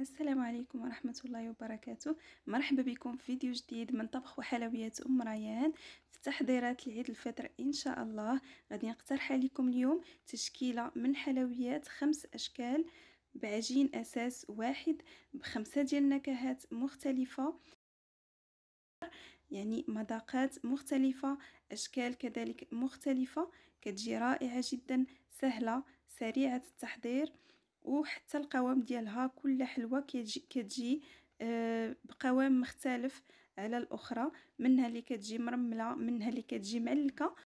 السلام عليكم ورحمة الله وبركاته مرحبا بكم في فيديو جديد من طبخ وحلويات أم ريان في تحضيرات لعيد الفطر إن شاء الله غادي نقترح عليكم اليوم تشكيلة من حلويات خمس أشكال بعجين أساس واحد بخمسة ديال نكهات مختلفة يعني مذاقات مختلفة أشكال كذلك مختلفة كتجي رائعة جدا سهلة سريعة التحضير وحتى القوام ديالها كل حلوه كتجي كتجي آه، بقوام مختلف على الاخرى منها اللي كتجي مرمله منها اللي كتجي معلكه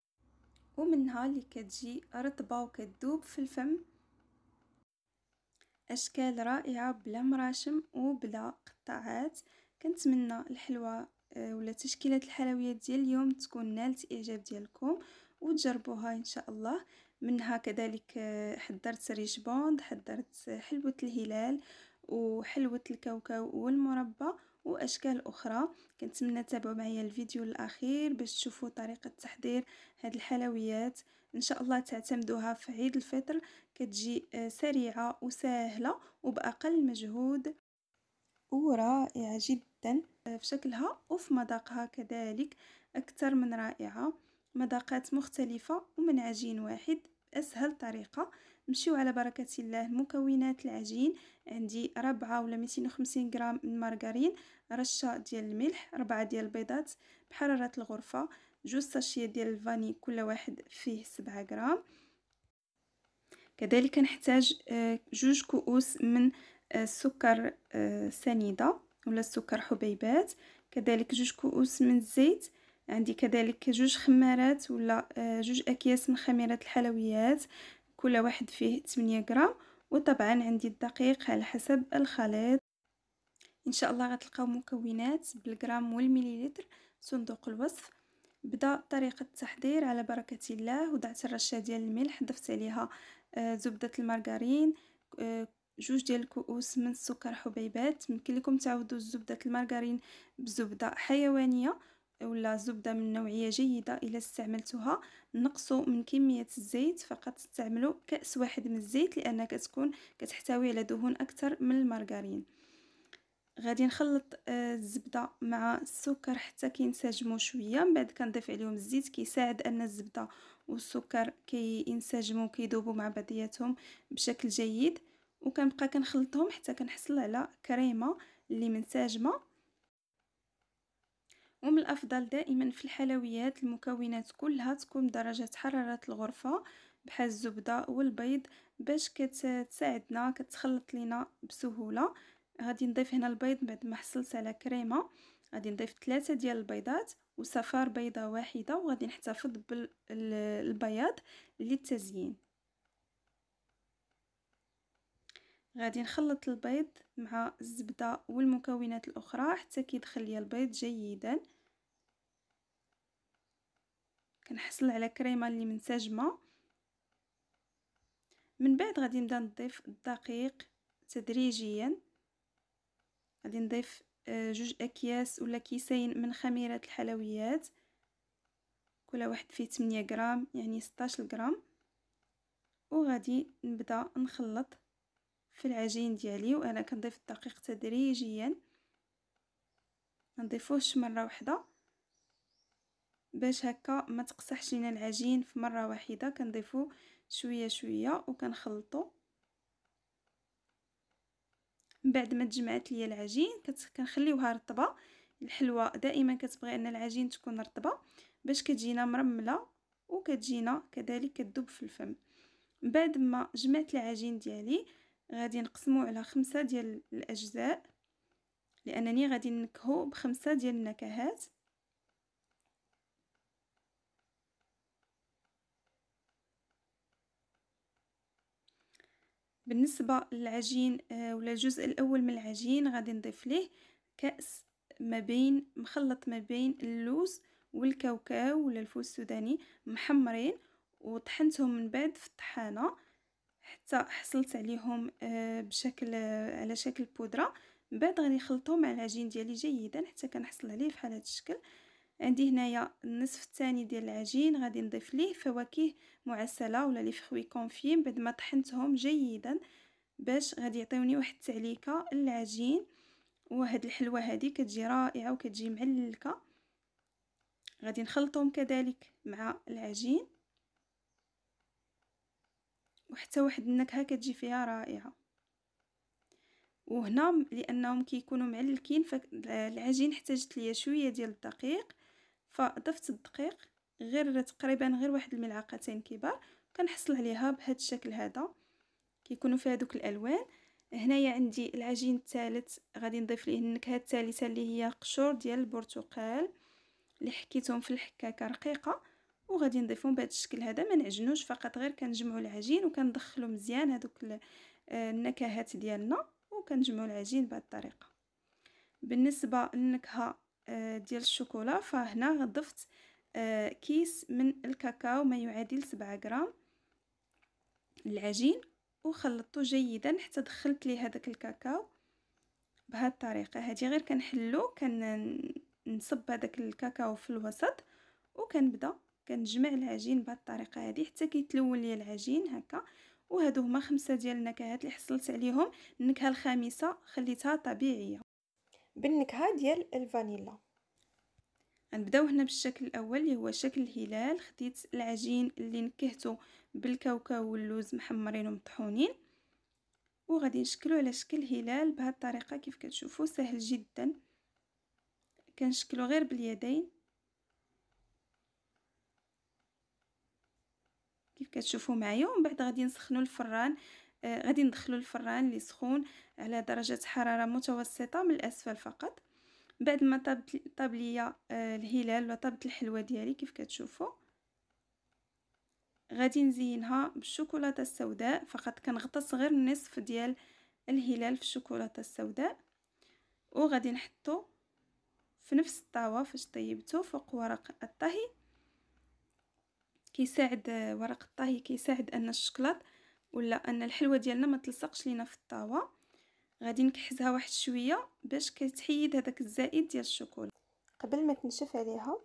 ومنها اللي كتجي رطبه وكتذوب في الفم اشكال رائعه بلا مراشم وبلا قطاعات كنتمنى الحلوه آه، ولا تشكيله الحلويات ديال اليوم تكون نالت اعجاب ديالكم وتجربوها ان شاء الله منها كذلك آه، حضرت ريش بوند حضرت آه، حلوة الهلال وحلوة الكاوكاو والمربى واشكال اخرى كنتمنى تتابعوا معايا الفيديو الاخير باش تشوفوا طريقه تحضير هاد الحلويات ان شاء الله تعتمدوها في عيد الفطر كتجي آه، سريعه وسهله وباقل مجهود ورائعه جدا في شكلها وفي مذاقها كذلك اكثر من رائعه مذاقات مختلفه ومن عجين واحد اسهل طريقه نمشيو على بركه الله مكونات العجين عندي ربعة ولا 250 غرام من مارغرين رشه ديال الملح ربعة ديال البيضات بحراره الغرفه جوج ساشيه ديال الفاني كل واحد فيه 7 غرام كذلك نحتاج آه، جوج كؤوس من السكر آه، آه، سنيده ولا السكر حبيبات كذلك جوج كؤوس من الزيت عندي كذلك جوج خمارات ولا آه، جوج اكياس من خميره الحلويات كل واحد فيه 8 غرام وطبعا عندي الدقيق على حسب الخليط ان شاء الله غتلقاو مكونات بالغرام والمليلتر صندوق الوصف بدا طريقه التحضير على بركه الله وضعت الرشه ديال الملح ضفت عليها آه، زبده المارغرين آه، جوج ديال الكؤوس من السكر حبيبات يمكن لكم تعوضوا زبده المارغرين بزبده حيوانيه ولا زبدة من نوعية جيدة إلا استعملتها نقصوا من كمية الزيت فقط استعملوا كأس واحد من الزيت لأنها كتكون كتحتوي على دهون أكثر من المارغارين غادي نخلط آه، الزبدة مع السكر حتى كينسجموا شوية من بعد كنضيف عليهم الزيت كيساعد أن الزبدة والسكر كينسجموا كيدوبوا مع بعضياتهم بشكل جيد وكنبقى كنخلطهم حتى كنحصل على كريمه اللي منسجمه ومن الأفضل دائما في الحلويات المكونات كلها تكون درجة حرارة الغرفة بحال الزبدة والبيض باش كتساعدنا كتخلط لينا بسهولة غادي نضيف هنا البيض بعد ما حصلت على كريمة غادي نضيف ثلاثة ديال البيضات وصفار بيضة واحدة وغادي نحتفظ بالبياض للتزيين غادي نخلط البيض مع الزبدة والمكونات الأخرى حتى كيدخل ليا البيض جيدا كنحصل على كريمة اللي منسجمة من بعد غادي نبدا نضيف الدقيق تدريجيا غادي نضيف آه، جوج اكياس ولا كيسين من خميره الحلويات كل واحد فيه 8 غرام يعني 16 غرام وغادي نبدا نخلط في العجين ديالي وانا كنضيف الدقيق تدريجيا ما نضيفوش مره واحده باش هكا ما تقصحش لينا العجين في مره واحده كنضيفو شويه شويه وكنخلطو من بعد ما تجمعت ليا العجين كنخليوها رطبه الحلوى دائما كتبغي ان العجين تكون رطبه باش كتجينا مرمله وكتجينا كذلك كتذوب في الفم بعد ما جمعت العجين ديالي غادي نقسمو على خمسة ديال الأجزاء لأنني غادي نكهو بخمسة ديال النكهات بالنسبة للعجين آه، ولا الجزء الأول من العجين غادي نضيف ليه كأس ما بين مخلط ما بين اللوز والكاوكاو ولا الفول السوداني محمرين وطحنتهم من بعد في الطحانه حتى حصلت عليهم آه، بشكل على شكل بودره من بعد غادي نخلطو مع العجين ديالي جيدا حتى كنحصل عليه بحال هذا الشكل عندي هنايا النصف الثاني ديال العجين غادي نضيف ليه فواكه معسله ولا لي فخوي كونفي بعد ما طحنتهم جيدا باش غادي يعطيوني واحد التعليكه للعجين وهاد الحلوه هذه كتجي رائعه وكتجي معلكه غادي نخلطهم كذلك مع العجين وحتى واحد النكهه كتجي فيها رائعه وهنا لانهم كيكونوا معلكين فالعجين احتاجت ليا شويه ديال الدقيق فضفت الدقيق غير تقريبا غير واحد الملعقتين كبار كنحصل عليها بهذا الشكل هذا كيكونوا فيها دوك الالوان هنايا عندي العجين الثالث غادي نضيف ليه النكهه الثالثه اللي هي قشور ديال البرتقال اللي حكيتهم في الحكاكه رقيقه وغادي نضيفهم بهذا الشكل هذا ما نعجنوش فقط غير كنجمعوا العجين وكندخلوا مزيان هذوك آه، النكهات ديالنا وكنجمعوا العجين بهذه الطريقه بالنسبه للنكهه آه، ديال الشوكولا فهنا ضفت آه، كيس من الكاكاو ما يعادل 7 غرام العجين وخلطته جيدا حتى دخلت ليه هذاك الكاكاو بهذه الطريقه هذه غير كنحلو كنصب هذاك الكاكاو في الوسط وكنبدا كنجمع العجين بهاد الطريقه هذه حتى كيتلون ليا العجين هكا وهادو هما خمسه ديال النكهات اللي حصلت عليهم النكهه الخامسه خليتها طبيعيه بالنكهه ديال الفانيلا غنبداو هنا بالشكل الاول اللي هو شكل الهلال خديت العجين اللي نكهته بالكاوكاو واللوز محمرين ومطحونين وغادي نشكلو على شكل هلال بهاد الطريقه كيف كتشوفوا سهل جدا كنشكلو غير باليدين كيف كتشوفوا معايا ومن بعد غادي نسخنوا الفران آه غادي ندخلوا الفران اللي سخون على درجه حراره متوسطه من الاسفل فقط بعد ما طاب طاب ليا آه الهلال وطابت الحلوه ديالي كيف كتشوفوا غادي نزينها بالشوكولاته السوداء فقط كنغطس غير النصف ديال الهلال في الشوكولاته السوداء وغادي نحطو في نفس الطاوه فاش طيبته فوق ورق الطهي كيساعد ورق الطهي كيساعد ان الشكلاط ولا ان الحلوه ديالنا ما تلصقش لينا في الطاوه غادي نكحزها واحد شويه باش كتحيد هذاك الزائد ديال الشوكولا قبل ما تنشف عليها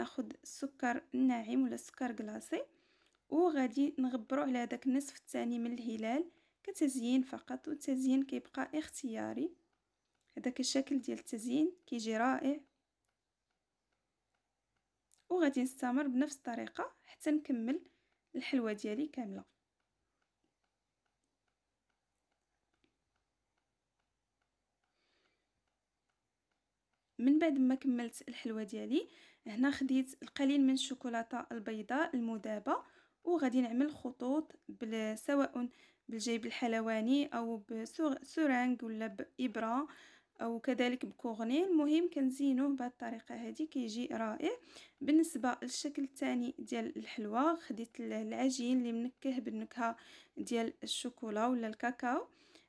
ناخذ السكر الناعم ولا السكر كلاصي وغادي نغبرو على هذاك النصف الثاني من الهلال كتزيين فقط والتزيين كيبقى اختياري هذاك الشكل ديال التزيين كيجي رائع وغادي نستمر بنفس الطريقه حتى نكمل الحلوه ديالي كامله من بعد ما كملت الحلوه ديالي هنا خديت القليل من الشوكولاته البيضاء المذابه وغادي نعمل خطوط سواء بالجيب الحلواني او بسورانغ ولا بابره او كذلك بكوغني المهم كنزينوه بهذه الطريقه هذه كيجي رائع بالنسبه للشكل الثاني ديال الحلوى خديت العجين اللي منكه بالنكهه ديال الشوكولا ولا الكاكاو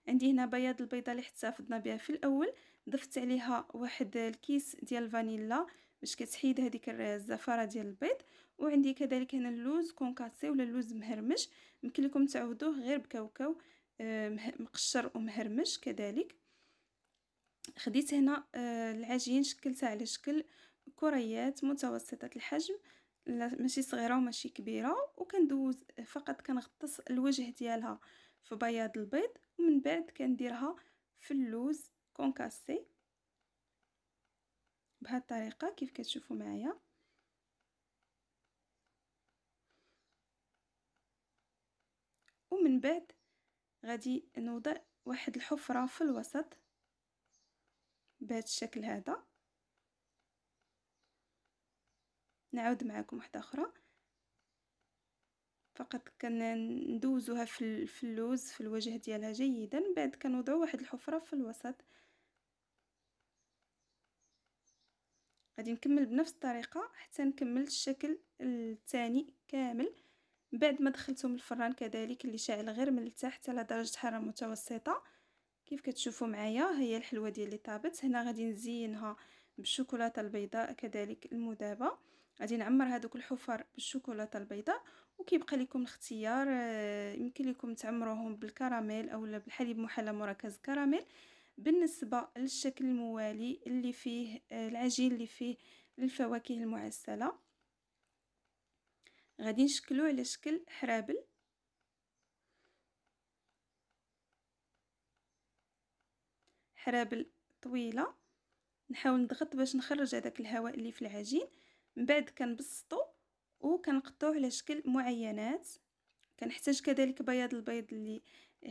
عندي هنا بياض البيضه اللي احتفظنا بها في الاول ضفت عليها واحد الكيس ديال الفانيلا باش كتحيد هذيك الزفاره ديال البيض وعندي كذلك هنا اللوز كونكاسي ولا اللوز مهرمش يمكن لكم تعوضوه غير بكاوكاو آه، مقشر ومهرمش كذلك خديت هنا آه، العجين شكلتها على شكل كريات متوسطه الحجم ماشي صغيره وماشي كبيره وكندوز فقط كنغطس الوجه ديالها في بياض البيض ومن بعد كنديرها في اللوز كونكاسي بهذه الطريقه كيف كتشوفوا معايا ومن بعد غادي نوضع واحد الحفره في الوسط بهذا الشكل هذا نعود معكم واحده اخرى فقط كندوزوها في اللوز في الوجه ديالها جيدا من بعد كنوضعوا واحد الحفره في الوسط غادي نكمل بنفس الطريقه حتى نكمل الشكل الثاني كامل بعد ما دخلتهم الفران كذلك اللي شاعل غير من التحت على درجه حراره متوسطه كيف كتشوفوا معايا هي الحلوه ديالي طابت هنا غادي نزينها بالشوكولاته البيضاء كذلك المذابه غادي نعمر هذوك الحفر بالشوكولاته البيضاء وكيبقى لكم الاختيار آه، يمكن لكم تعمروهم بالكراميل اولا بالحليب محلى مركز كراميل بالنسبه للشكل الموالي اللي فيه آه، العجين اللي فيه الفواكه المعسله غادي نشكلو على شكل حرابل حرابل طويله نحاول نضغط باش نخرج هذاك الهواء اللي في العجين من بعد كنبسطو وكنقطعوه على شكل معينات كنحتاج كذلك بياض البيض اللي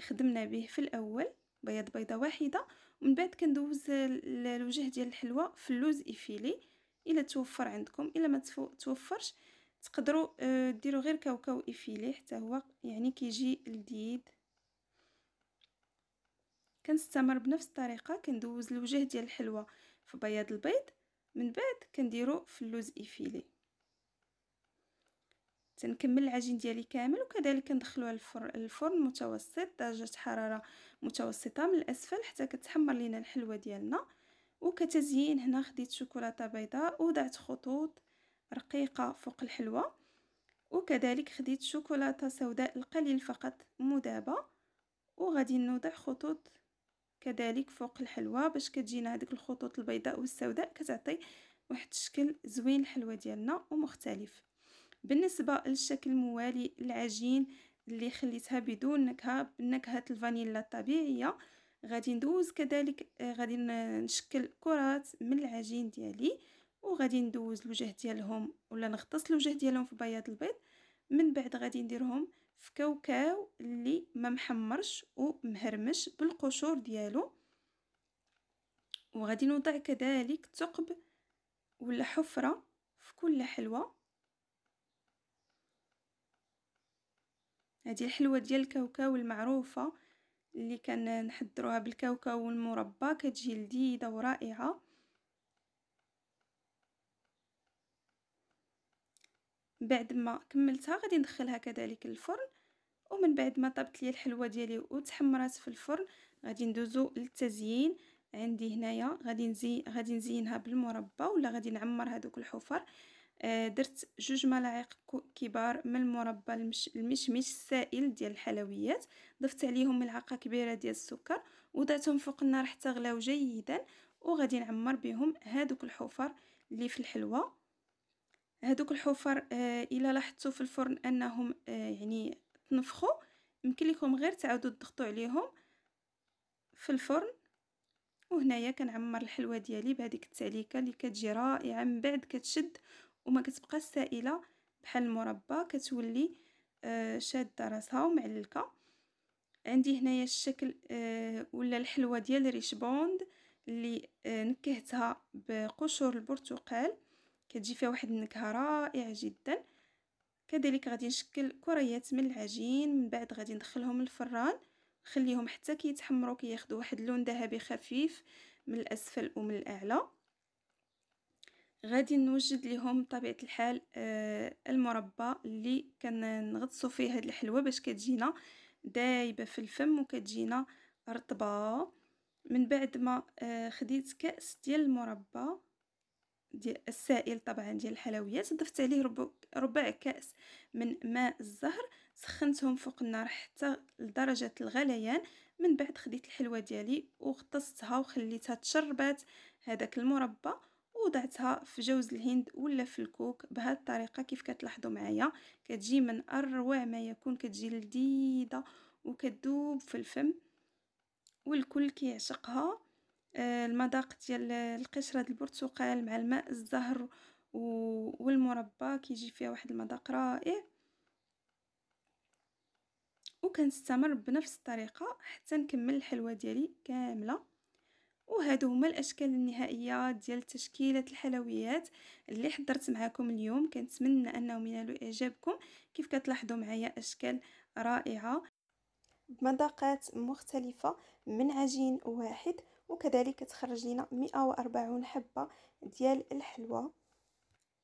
خدمنا به في الاول بياض بيضه واحده ومن بعد كندوز الوجه ديال الحلوه في اللوز ايفيلي الا توفر عندكم الا ما توفرش تقدروا آه، ديروا غير كاوكاو ايفيلي حتى هو يعني كيجي لذيذ كنستمر بنفس الطريقه كندوز الوجه ديال الحلوه في بياض البيض من بعد كنديرو في اللوز ايفيلي تنكمل العجين ديالي كامل وكذلك كندخلوها للفرن متوسط درجه حراره متوسطه من الاسفل حتى كتحمر لينا الحلوه ديالنا وكتزيين هنا خديت شوكولاته بيضاء وضعت خطوط رقيقه فوق الحلوه وكذلك خديت شوكولاته سوداء القليل فقط مذابه وغادي نوضع خطوط كذلك فوق الحلوى باش كتجينا هذيك الخطوط البيضاء والسوداء كتعطي واحد الشكل زوين الحلوى ديالنا ومختلف بالنسبه للشكل الموالي العجين اللي خليتها بدون نكهه بنكهه الفانيلا الطبيعيه غادي ندوز كذلك آه، غادي نشكل كرات من العجين ديالي وغادي ندوز الوجه ديالهم ولا نغطس الوجه ديالهم في بياض البيض من بعد غادي نديرهم في كوكاو اللي ما محمرش ومهرمش بالقشور ديالو وغادي نوضع كذلك ثقب ولا حفرة في كل حلوة هذه الحلوة ديال الكاوكاو المعروفة اللي نحضروها بالكاوكاو المربى كتجي لذيذة ورائعة بعد ما كملتها غادي ندخلها كذلك الفرن ومن بعد ما طابت لي الحلوه ديالي وتحمرات في الفرن غادي ندوزو للتزيين عندي هنايا غادي نزي غادي نزينها بالمربى ولا غادي نعمر هذوك الحفر آه، درت جوج ملاعق كبار من المربى المش... المشمش السائل ديال الحلويات ضفت عليهم ملعقه كبيره ديال السكر وضعتهم فوق النار حتى غلاو جيدا وغادي نعمر بهم هذوك الحفر اللي في الحلوه هذوك الحفر آه، الا لاحظتوا في الفرن انهم آه، يعني تنفخوا يمكن لكم غير تعاودوا تضغطوا عليهم في الفرن وهنايا كنعمر الحلوه ديالي بهذيك التعليكه اللي كتجي رائعه من بعد كتشد وما كتبقى سائله بحال المربى كتولي آه، شاده راسها ومعلكه عندي هنايا الشكل ولا الحلوه ديال ريش بوند اللي نكهتها بقشور البرتقال كتجي فيها واحد النكهه رائعه جدا كذلك غادي نشكل كريات من العجين من بعد غادي ندخلهم الفران نخليهم حتى كيتحمروا كياخذوا واحد اللون ذهبي خفيف من الاسفل ومن الاعلى غادي نوجد لهم بطبيعه الحال آه المربى اللي كنغطسوا فيه هذه الحلوه باش كتجينا دايبه في الفم وكتجينا رطبه من بعد ما آه خديت كاس ديال المربى ديال السائل طبعا ديال الحلويات ضفت عليه ربع كاس من ماء الزهر سخنتهم فوق النار حتى لدرجه الغليان من بعد خديت الحلوه ديالي وغطستها وخليتها تشربات هذاك المربى وضعتها في جوز الهند ولا في الكوك بهذه الطريقه كيف كتلاحظوا معايا كتجي من اروع ما يكون كتجي لذيذه وكتذوب في الفم والكل كيعشقها المذاق ديال القشره د البرتقال مع الماء الزهر والمربى كيجي فيها واحد المذاق رائع وكنستمر بنفس الطريقه حتى نكمل الحلوه ديالي كامله وهادو هما الاشكال النهائيه ديال تشكيله الحلويات اللي حضرت معكم اليوم كنتمنى انهم ينالوا اعجابكم كيف كتلاحظوا معايا اشكال رائعه بمذاقات مختلفة من عجين واحد وكذلك تخرج لنا 140 حبة ديال الحلوى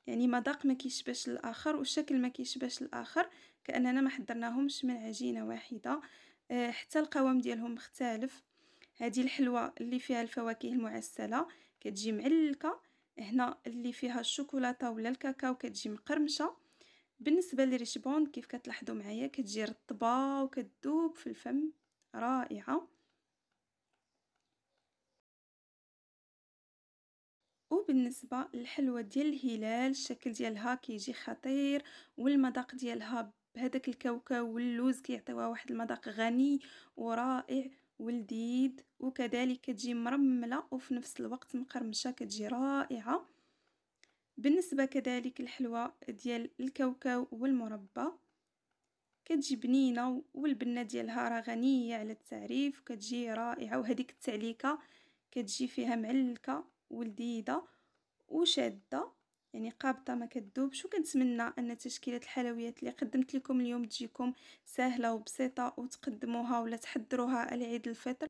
يعني مذاق ما كيشبهش الاخر والشكل ما كيشبهش الاخر كاننا ما حضرناهمش من عجينه واحده آه، حتى القوام ديالهم مختلف هذه الحلوى اللي فيها الفواكه المعسله كتجي معلكه هنا اللي فيها الشوكولاته ولا الكاكاو كتجي مقرمشه بالنسبه لريشبوند كيف كتلاحظوا معايا كتجي رطبه وكتذوب في الفم رائعه وبالنسبه للحلوه ديال الهلال الشكل ديالها كيجي خطير والمذاق ديالها بهذاك الكاوكاو واللوز كيعطيوها واحد المذاق غني ورائع ولذيذ وكذلك كتجي مرمله وفي نفس الوقت مقرمشه كتجي رائعه بالنسبة كذلك الحلوة ديال الكاوكاو والمربى كتجي بنينة والبنة ديالها راه غنية على التعريف كتجي رائعة وهذيك التعليكة كتجي فيها معلكة ولذيذة وشادة يعني قابطة ما كتذوبش وكنتمنى ان تشكيلة الحلويات اللي قدمت لكم اليوم تجيكم سهلة وبسيطة وتقدموها ولا تحضروها على عيد الفطر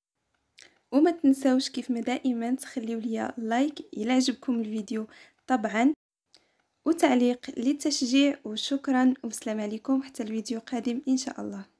وما تنساوش كيف ما دائما تخليو ليا لايك الى عجبكم الفيديو طبعا وتعليق للتشجيع وشكرا والسلام عليكم حتى الفيديو قادم إن شاء الله